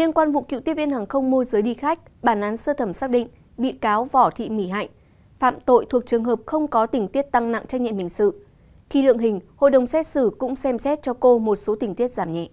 Liên quan vụ cựu tiếp viên hàng không môi giới đi khách, bản án sơ thẩm xác định bị cáo Võ Thị Mỹ Hạnh phạm tội thuộc trường hợp không có tình tiết tăng nặng trách nhiệm hình sự. Khi lượng hình, hội đồng xét xử cũng xem xét cho cô một số tình tiết giảm nhẹ.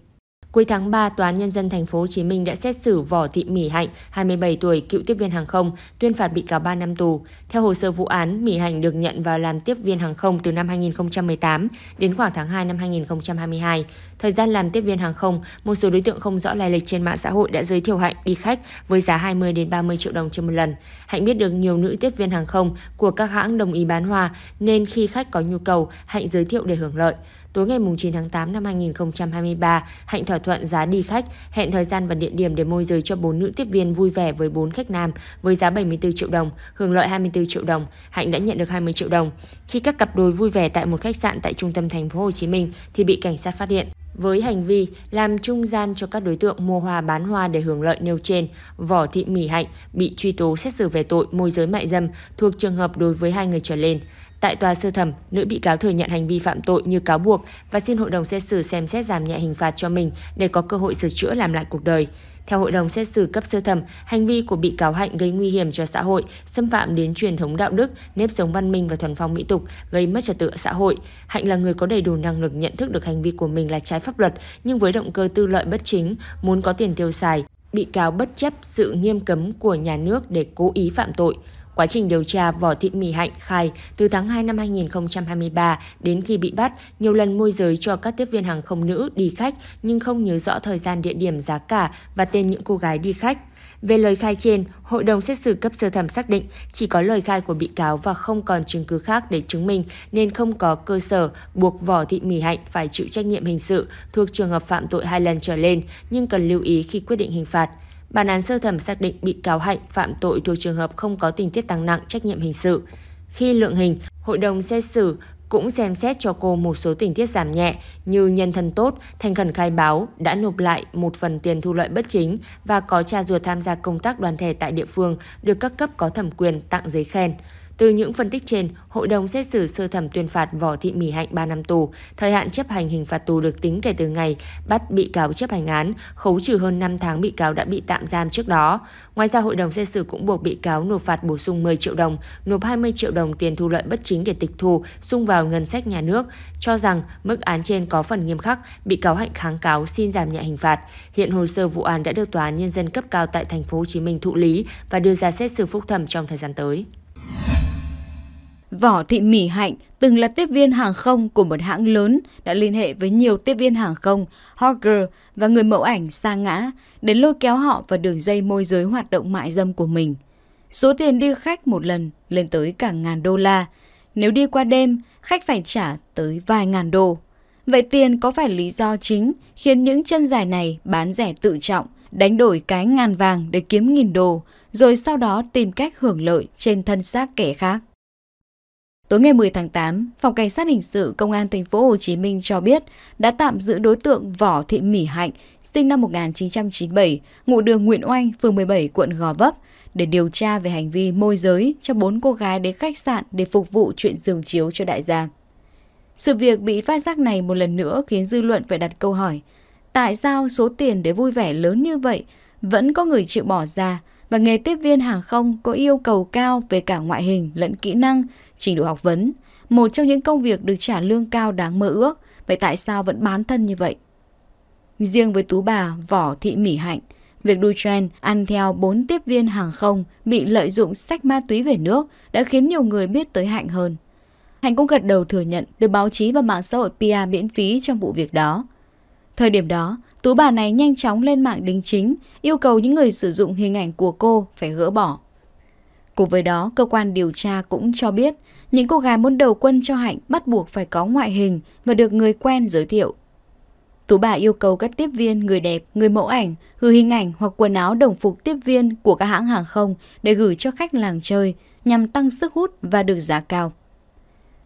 Cuối tháng 3, Tòa án Nhân dân Thành phố Hồ Chí Minh đã xét xử Võ Thị Mỹ Hạnh, 27 tuổi, cựu tiếp viên hàng không, tuyên phạt bị cáo 3 năm tù. Theo hồ sơ vụ án, Mỹ Hạnh được nhận vào làm tiếp viên hàng không từ năm 2018 đến khoảng tháng 2 năm 2022. Thời gian làm tiếp viên hàng không, một số đối tượng không rõ lai lịch trên mạng xã hội đã giới thiệu Hạnh đi khách với giá 20 đến 30 triệu đồng trên một lần. Hạnh biết được nhiều nữ tiếp viên hàng không của các hãng đồng ý bán hoa nên khi khách có nhu cầu, Hạnh giới thiệu để hưởng lợi. Tối ngày 9 tháng 8 năm 2023, Hạnh thỏa thuận giá đi khách, hẹn thời gian và địa điểm để môi giới cho 4 nữ tiếp viên vui vẻ với 4 khách nam với giá 74 triệu đồng, hưởng lợi 24 triệu đồng. Hạnh đã nhận được 20 triệu đồng. Khi các cặp đôi vui vẻ tại một khách sạn tại trung tâm thành phố Hồ Chí Minh thì bị cảnh sát phát hiện. Với hành vi làm trung gian cho các đối tượng mua hoa bán hoa để hưởng lợi nêu trên, Võ Thị Mỹ Hạnh bị truy tố xét xử về tội môi giới mại dâm thuộc trường hợp đối với hai người trở lên. Tại tòa sơ thẩm, nữ bị cáo thừa nhận hành vi phạm tội như cáo buộc và xin hội đồng xét xử xem xét giảm nhẹ hình phạt cho mình để có cơ hội sửa chữa làm lại cuộc đời. Theo hội đồng xét xử cấp sơ thẩm, hành vi của bị cáo Hạnh gây nguy hiểm cho xã hội, xâm phạm đến truyền thống đạo đức, nếp sống văn minh và thuần phong mỹ tục, gây mất trật tự xã hội. Hạnh là người có đầy đủ năng lực nhận thức được hành vi của mình là trái pháp luật, nhưng với động cơ tư lợi bất chính, muốn có tiền tiêu xài, bị cáo bất chấp sự nghiêm cấm của nhà nước để cố ý phạm tội. Quá trình điều tra, Võ Thị Mỹ Hạnh khai từ tháng 2 năm 2023 đến khi bị bắt, nhiều lần môi giới cho các tiếp viên hàng không nữ đi khách nhưng không nhớ rõ thời gian, địa điểm, giá cả và tên những cô gái đi khách. Về lời khai trên, hội đồng xét xử cấp sơ thẩm xác định chỉ có lời khai của bị cáo và không còn chứng cứ khác để chứng minh nên không có cơ sở buộc Võ Thị Mỹ Hạnh phải chịu trách nhiệm hình sự thuộc trường hợp phạm tội hai lần trở lên, nhưng cần lưu ý khi quyết định hình phạt. Bản án sơ thẩm xác định bị cáo Hạnh phạm tội thuộc trường hợp không có tình tiết tăng nặng trách nhiệm hình sự. Khi lượng hình, hội đồng xét xử cũng xem xét cho cô một số tình tiết giảm nhẹ như nhân thân tốt, thành khẩn khai báo, đã nộp lại một phần tiền thu lợi bất chính và có cha ruột tham gia công tác đoàn thể tại địa phương được các cấp có thẩm quyền tặng giấy khen. Từ những phân tích trên, Hội đồng xét xử sơ thẩm tuyên phạt Võ Thị Mỹ Hạnh 3 năm tù. Thời hạn chấp hành hình phạt tù được tính kể từ ngày bắt bị cáo chấp hành án, khấu trừ hơn 5 tháng bị cáo đã bị tạm giam trước đó. Ngoài ra, hội đồng xét xử cũng buộc bị cáo nộp phạt bổ sung 10 triệu đồng, nộp 20 triệu đồng tiền thu lợi bất chính để tịch thu, sung vào ngân sách nhà nước, cho rằng mức án trên có phần nghiêm khắc, bị cáo Hạnh kháng cáo xin giảm nhẹ hình phạt. Hiện hồ sơ vụ án đã được tòa án nhân dân cấp cao tại thành phố Hồ Chí Minh thụ lý và đưa ra xét xử phúc thẩm trong thời gian tới. Võ Thị Mỹ Hạnh từng là tiếp viên hàng không của một hãng lớn đã liên hệ với nhiều tiếp viên hàng không, hawker và người mẫu ảnh xa ngã để lôi kéo họ vào đường dây môi giới hoạt động mại dâm của mình. Số tiền đi khách một lần lên tới cả ngàn đô la. Nếu đi qua đêm, khách phải trả tới vài ngàn đô. Vậy tiền có phải lý do chính khiến những chân dài này bán rẻ tự trọng, đánh đổi cái ngàn vàng để kiếm nghìn đô, rồi sau đó tìm cách hưởng lợi trên thân xác kẻ khác? Tối ngày 10 tháng 8, Phòng Cảnh sát Hình sự Công an thành phố Hồ Chí Minh cho biết đã tạm giữ đối tượng Võ Thị Mỹ Hạnh, sinh năm 1997, ngụ đường Nguyễn Oanh, phường 17, quận Gò Vấp, để điều tra về hành vi môi giới cho bốn cô gái đến khách sạn để phục vụ chuyện giường chiếu cho đại gia. Sự việc bị phát giác này một lần nữa khiến dư luận phải đặt câu hỏi tại sao số tiền để vui vẻ lớn như vậy vẫn có người chịu bỏ ra và nghề tiếp viên hàng không có yêu cầu cao về cả ngoại hình lẫn kỹ năng Trình độ học vấn, một trong những công việc được trả lương cao đáng mơ ước, vậy tại sao vẫn bán thân như vậy? Riêng với tú bà võ Thị Mỹ Hạnh, việc Duchen ăn theo 4 tiếp viên hàng không bị lợi dụng sách ma túy về nước đã khiến nhiều người biết tới Hạnh hơn. Hạnh cũng gật đầu thừa nhận được báo chí và mạng xã hội PR miễn phí trong vụ việc đó. Thời điểm đó, tú bà này nhanh chóng lên mạng đính chính, yêu cầu những người sử dụng hình ảnh của cô phải gỡ bỏ. Cùng với đó, cơ quan điều tra cũng cho biết những cô gái muốn đầu quân cho Hạnh bắt buộc phải có ngoại hình và được người quen giới thiệu. Tú bà yêu cầu các tiếp viên, người đẹp, người mẫu ảnh gửi hình ảnh hoặc quần áo đồng phục tiếp viên của các hãng hàng không để gửi cho khách làng chơi nhằm tăng sức hút và được giá cao.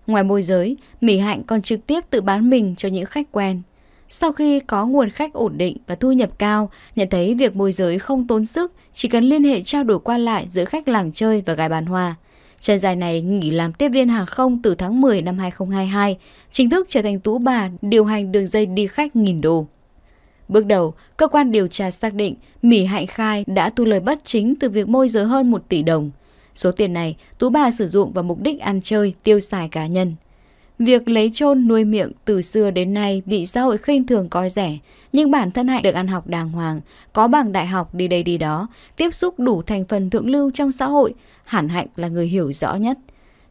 Ngoài môi giới, Mỹ Hạnh còn trực tiếp tự bán mình cho những khách quen sau khi có nguồn khách ổn định và thu nhập cao, nhận thấy việc môi giới không tốn sức, chỉ cần liên hệ trao đổi qua lại giữa khách làng chơi và gái bán hoa. Chân dài này nghỉ làm tiếp viên hàng không từ tháng 10 năm 2022, chính thức trở thành tú bà điều hành đường dây đi khách nghìn đô. Bước đầu, cơ quan điều tra xác định Mỹ Hạnh Khai đã thu lời bất chính từ việc môi giới hơn 1 tỷ đồng. Số tiền này, tú bà sử dụng vào mục đích ăn chơi, tiêu xài cá nhân. Việc lấy chôn nuôi miệng từ xưa đến nay bị xã hội khinh thường coi rẻ, nhưng bản thân Hạnh được ăn học đàng hoàng, có bằng đại học đi đây đi đó, tiếp xúc đủ thành phần thượng lưu trong xã hội, hẳn Hạnh là người hiểu rõ nhất.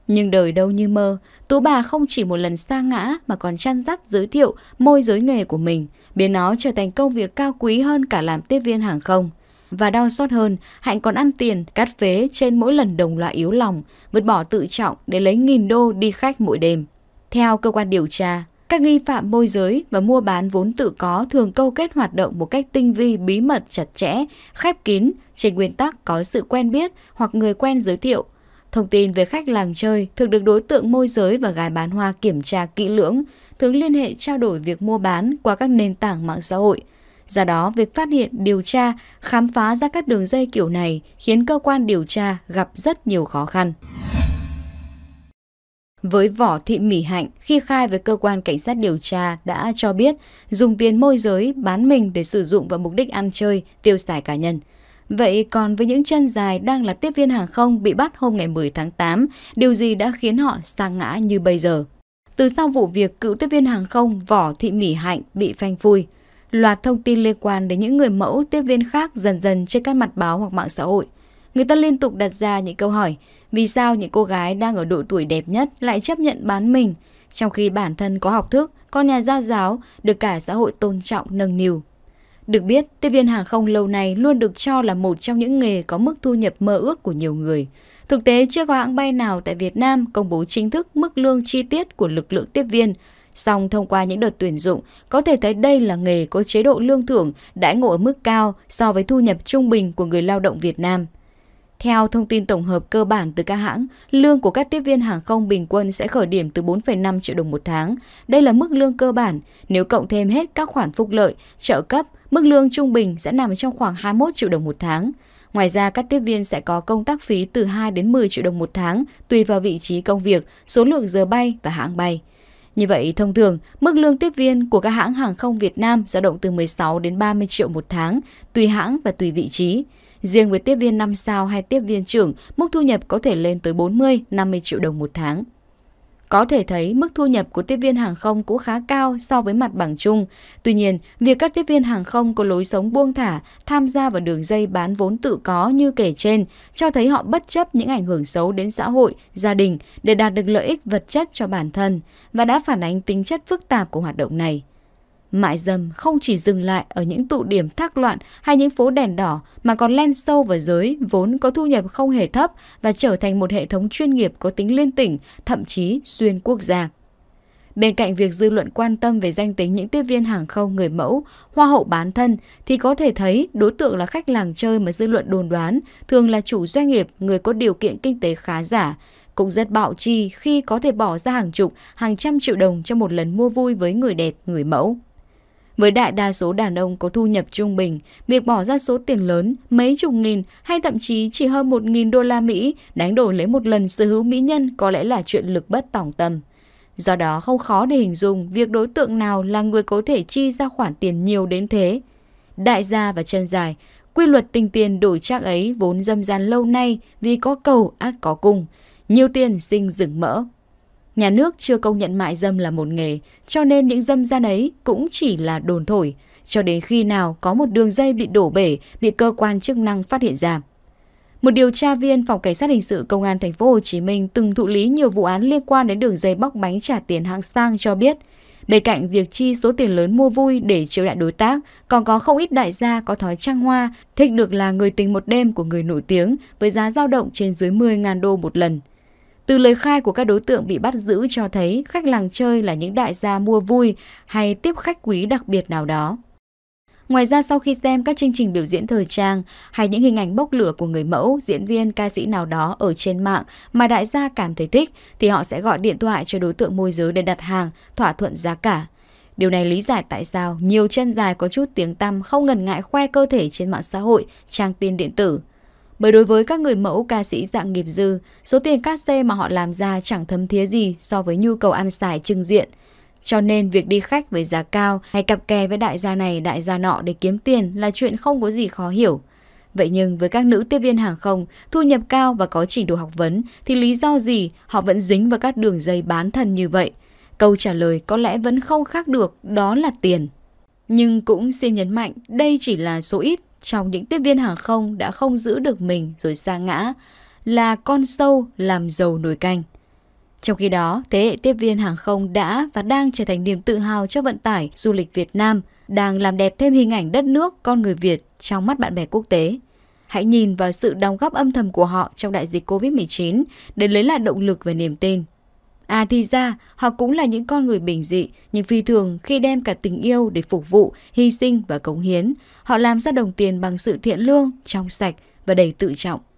Nhưng đời đâu như mơ, tú bà không chỉ một lần sa ngã mà còn chăn dắt giới thiệu môi giới nghề của mình, biến nó trở thành công việc cao quý hơn cả làm tiếp viên hàng không. Và đau xót hơn, Hạnh còn ăn tiền, cắt phế trên mỗi lần đồng loại yếu lòng, vứt bỏ tự trọng để lấy nghìn đô đi khách mỗi đêm. Theo cơ quan điều tra, các nghi phạm môi giới và mua bán vốn tự có thường câu kết hoạt động một cách tinh vi, bí mật, chặt chẽ, khép kín, trên nguyên tắc có sự quen biết hoặc người quen giới thiệu. Thông tin về khách làng chơi thường được đối tượng môi giới và gái bán hoa kiểm tra kỹ lưỡng, thường liên hệ trao đổi việc mua bán qua các nền tảng mạng xã hội. Do đó, việc phát hiện, điều tra, khám phá ra các đường dây kiểu này khiến cơ quan điều tra gặp rất nhiều khó khăn. Với Võ Thị Mỹ Hạnh, khi khai với cơ quan cảnh sát điều tra đã cho biết dùng tiền môi giới bán mình để sử dụng vào mục đích ăn chơi, tiêu xài cá nhân. Vậy còn với những chân dài đang là tiếp viên hàng không bị bắt hôm ngày 10 tháng 8, điều gì đã khiến họ sa ngã như bây giờ? Từ sau vụ việc cựu tiếp viên hàng không Võ Thị Mỹ Hạnh bị phanh phui, loạt thông tin liên quan đến những người mẫu tiếp viên khác dần dần trên các mặt báo hoặc mạng xã hội – Người ta liên tục đặt ra những câu hỏi vì sao những cô gái đang ở độ tuổi đẹp nhất lại chấp nhận bán mình trong khi bản thân có học thức, con nhà gia giáo được cả xã hội tôn trọng nâng niu. Được biết, tiếp viên hàng không lâu nay luôn được cho là một trong những nghề có mức thu nhập mơ ước của nhiều người. Thực tế, chưa có hãng bay nào tại Việt Nam công bố chính thức mức lương chi tiết của lực lượng tiếp viên. Song thông qua những đợt tuyển dụng, có thể thấy đây là nghề có chế độ lương thưởng đãi ngộ ở mức cao so với thu nhập trung bình của người lao động Việt Nam. Theo thông tin tổng hợp cơ bản từ các hãng, lương của các tiếp viên hàng không bình quân sẽ khởi điểm từ 4,5 triệu đồng một tháng. Đây là mức lương cơ bản. Nếu cộng thêm hết các khoản phúc lợi, trợ cấp, mức lương trung bình sẽ nằm trong khoảng 21 triệu đồng một tháng. Ngoài ra, các tiếp viên sẽ có công tác phí từ 2 đến 10 triệu đồng một tháng, tùy vào vị trí công việc, số lượng giờ bay và hãng bay. Như vậy, thông thường, mức lương tiếp viên của các hãng hàng không Việt Nam dao động từ 16 đến 30 triệu một tháng, tùy hãng và tùy vị trí. Riêng với tiếp viên 5 sao hay tiếp viên trưởng, mức thu nhập có thể lên tới 40-50 triệu đồng một tháng. Có thể thấy mức thu nhập của tiếp viên hàng không cũng khá cao so với mặt bằng chung. Tuy nhiên, việc các tiếp viên hàng không có lối sống buông thả, tham gia vào đường dây bán vốn tự có như kể trên, cho thấy họ bất chấp những ảnh hưởng xấu đến xã hội, gia đình để đạt được lợi ích vật chất cho bản thân và đã phản ánh tính chất phức tạp của hoạt động này. Mại dâm không chỉ dừng lại ở những tụ điểm thác loạn hay những phố đèn đỏ mà còn len sâu vào giới vốn có thu nhập không hề thấp và trở thành một hệ thống chuyên nghiệp có tính liên tỉnh, thậm chí xuyên quốc gia. Bên cạnh việc dư luận quan tâm về danh tính những tiếp viên hàng không người mẫu, hoa hậu bán thân thì có thể thấy đối tượng là khách làng chơi mà dư luận đồn đoán thường là chủ doanh nghiệp, người có điều kiện kinh tế khá giả, cũng rất bạo chi khi có thể bỏ ra hàng chục, hàng trăm triệu đồng cho một lần mua vui với người đẹp, người mẫu. Với đại đa số đàn ông có thu nhập trung bình, việc bỏ ra số tiền lớn, mấy chục nghìn hay thậm chí chỉ hơn một nghìn đô la Mỹ đánh đổi lấy một lần sở hữu mỹ nhân có lẽ là chuyện lực bất tòng tâm. Do đó không khó để hình dung việc đối tượng nào là người có thể chi ra khoản tiền nhiều đến thế. Đại gia và chân dài, quy luật tình tiền đổi trác ấy vốn dâm gian lâu nay vì có cầu át có cung. Nhiều tiền sinh rừng mỡ. Nhà nước chưa công nhận mại dâm là một nghề, cho nên những dâm gian ấy cũng chỉ là đồn thổi, cho đến khi nào có một đường dây bị đổ bể, bị cơ quan chức năng phát hiện ra. Một điều tra viên phòng cảnh sát hình sự công an thành phố Hồ Chí Minh từng thụ lý nhiều vụ án liên quan đến đường dây bóc bánh trả tiền hạng sang cho biết, bên cạnh việc chi số tiền lớn mua vui để chiêu đại đối tác, còn có không ít đại gia có thói trăng hoa, thích được là người tình một đêm của người nổi tiếng với giá dao động trên dưới 10.000 đô một lần. Từ lời khai của các đối tượng bị bắt giữ cho thấy khách làng chơi là những đại gia mua vui hay tiếp khách quý đặc biệt nào đó. Ngoài ra sau khi xem các chương trình biểu diễn thời trang hay những hình ảnh bốc lửa của người mẫu, diễn viên, ca sĩ nào đó ở trên mạng mà đại gia cảm thấy thích thì họ sẽ gọi điện thoại cho đối tượng môi giới để đặt hàng, thỏa thuận giá cả. Điều này lý giải tại sao nhiều chân dài có chút tiếng tăm không ngần ngại khoe cơ thể trên mạng xã hội, trang tin điện tử. Bởi đối với các người mẫu ca sĩ dạng nghiệp dư, số tiền cát xê mà họ làm ra chẳng thấm thía gì so với nhu cầu ăn xài trưng diện. Cho nên việc đi khách với giá cao hay cặp kè với đại gia này đại gia nọ để kiếm tiền là chuyện không có gì khó hiểu. Vậy nhưng với các nữ tiếp viên hàng không, thu nhập cao và có trình độ học vấn thì lý do gì họ vẫn dính vào các đường dây bán thân như vậy? Câu trả lời có lẽ vẫn không khác được, đó là tiền. Nhưng cũng xin nhấn mạnh, đây chỉ là số ít trong những tiếp viên hàng không đã không giữ được mình rồi xa ngã là con sâu làm giàu nồi canh. Trong khi đó, thế hệ tiếp viên hàng không đã và đang trở thành niềm tự hào cho vận tải du lịch Việt Nam, đang làm đẹp thêm hình ảnh đất nước, con người Việt trong mắt bạn bè quốc tế. Hãy nhìn vào sự đóng góp âm thầm của họ trong đại dịch COVID-19 để lấy lại động lực và niềm tin. À thì ra, họ cũng là những con người bình dị, nhưng phi thường khi đem cả tình yêu để phục vụ, hy sinh và cống hiến. Họ làm ra đồng tiền bằng sự thiện lương, trong sạch và đầy tự trọng.